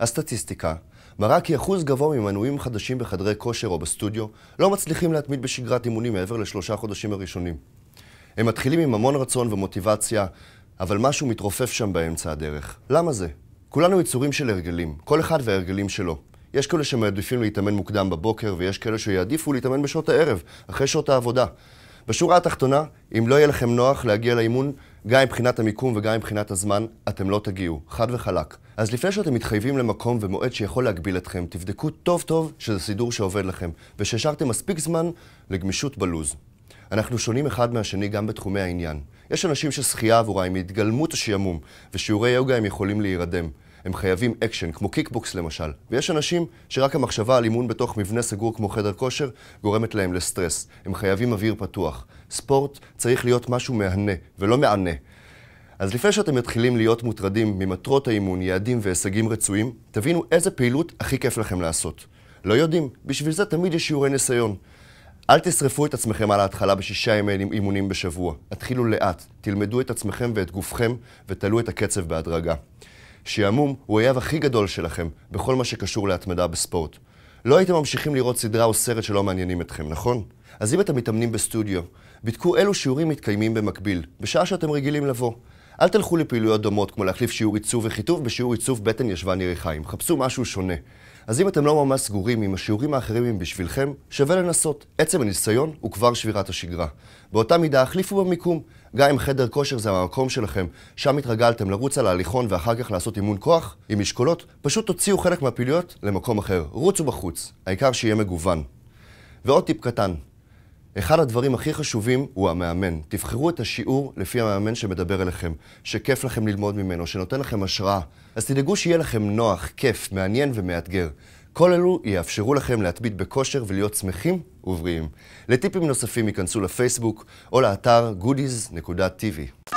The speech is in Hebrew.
הסטטיסטיקה מראה כי אחוז גבוה ממנויים חדשים בחדרי כושר או בסטודיו לא מצליחים להתמיד בשגרת אימונים מעבר לשלושה חודשים הראשונים. הם מתחילים עם המון רצון ומוטיבציה, אבל משהו מתרופף שם באמצע הדרך. למה זה? כולנו יצורים של הרגלים, כל אחד וההרגלים שלו. יש כאלה שמעדיפים להתאמן מוקדם בבוקר, ויש כאלה שיעדיפו להתאמן בשעות הערב, אחרי שעות העבודה. בשורה התחתונה, אם לא יהיה לכם נוח להגיע לאימון, גם מבחינת המיקום וגם מבחינת הזמן, אתם לא תגיעו, חד וחלק. אז לפני שאתם מתחייבים למקום ומועד שיכול להגביל אתכם, תבדקו טוב טוב שזה סידור שעובד לכם, ושהשארתם מספיק זמן לגמישות בלוז. אנחנו שונים אחד מהשני גם בתחומי העניין. יש אנשים ששחייה עבורה היא התגלמות השעמום, ושיעורי יוגה הם יכולים להירדם. הם חייבים אקשן, כמו קיקבוקס למשל. ויש אנשים שרק המחשבה על אימון בתוך מבנה סגור כמו חדר כושר גורמת להם לסטרס. הם חייבים אוויר פתוח. ספורט צריך להיות משהו מהנה, ולא מענה. אז לפני שאתם מתחילים להיות מוטרדים ממטרות האימון, יעדים והישגים רצויים, תבינו איזה פעילות הכי כיף לכם לעשות. לא יודעים, בשביל זה תמיד יש שיעורי ניסיון. אל תשרפו את עצמכם על ההתחלה בשישה ימי אימונים בשבוע. התחילו לאט, תלמדו את עצמכם ואת גופכם, ותלו את הקצב בהדרגה. שעמום הוא האויב הכי גדול שלכם בכל מה שקשור להתמדה בספורט. לא הייתם ממשיכים לראות סדרה או סרט שלא מעניינים אתכם, נכון? אז אם אתם מתאמנים בסטודיו, בדקו אילו שיעורים מתקיימים במקביל, בשעה שאתם רגילים לבוא. אל תלכו לפעילויות דומות כמו להחליף שיעור עיצוב וחיטוב בשיעור עיצוב בטן ישבן יריחיים. חפשו משהו שונה. אז אם אתם לא ממש סגורים אם השיעורים האחרים הם בשבילכם, שווה לנסות. עצם הניסיון הוא כבר שבירת השגרה. באותה מידה החליפו במיקום. גם אם חדר כושר זה המקום שלכם, שם התרגלתם לרוץ על ההליכון ואחר כך לעשות אימון כוח, עם משקולות, פשוט תוציאו חלק מהפעילויות למקום אחר. רוצו בחוץ, העיקר שיהיה מגוון. ועוד טיפ קטן, אחד הדברים הכי חשובים הוא המאמן. תבחרו את השיעור לפי המאמן שמדבר אליכם, שכיף לכם ללמוד ממנו, שנותן לכם השראה. אז תדאגו שיהיה לכם נוח, כיף, מעניין ומאתגר. כל אלו יאפשרו לכם להתביט בכושר ולהיות שמחים ובריאים. לטיפים נוספים ייכנסו לפייסבוק או לאתר goodies.tv.